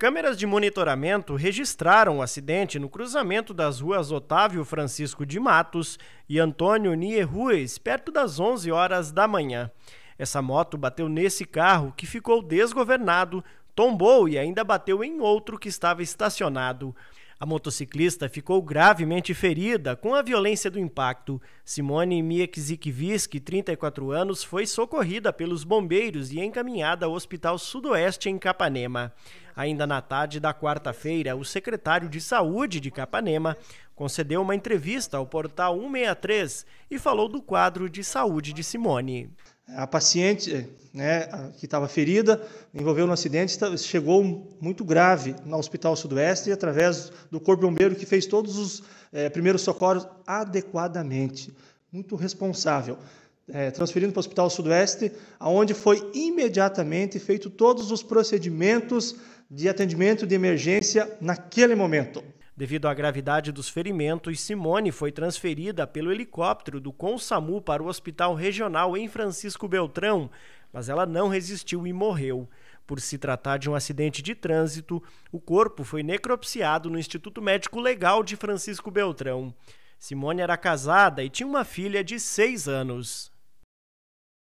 Câmeras de monitoramento registraram o acidente no cruzamento das ruas Otávio Francisco de Matos e Antônio Nie Ruiz, perto das 11 horas da manhã. Essa moto bateu nesse carro que ficou desgovernado, tombou e ainda bateu em outro que estava estacionado. A motociclista ficou gravemente ferida com a violência do impacto. Simone Miekzikviski, 34 anos, foi socorrida pelos bombeiros e encaminhada ao Hospital Sudoeste em Capanema. Ainda na tarde da quarta-feira, o secretário de Saúde de Capanema concedeu uma entrevista ao portal 163 e falou do quadro de saúde de Simone. A paciente né, que estava ferida, envolveu no acidente, chegou muito grave no Hospital Sudoeste e através do Corpo Bombeiro que fez todos os eh, primeiros socorros adequadamente. Muito responsável é, transferido para o Hospital Sudoeste, aonde foi imediatamente feito todos os procedimentos de atendimento de emergência naquele momento. Devido à gravidade dos ferimentos, Simone foi transferida pelo helicóptero do CONSAMU para o Hospital Regional em Francisco Beltrão, mas ela não resistiu e morreu. Por se tratar de um acidente de trânsito, o corpo foi necropsiado no Instituto Médico Legal de Francisco Beltrão. Simone era casada e tinha uma filha de seis anos.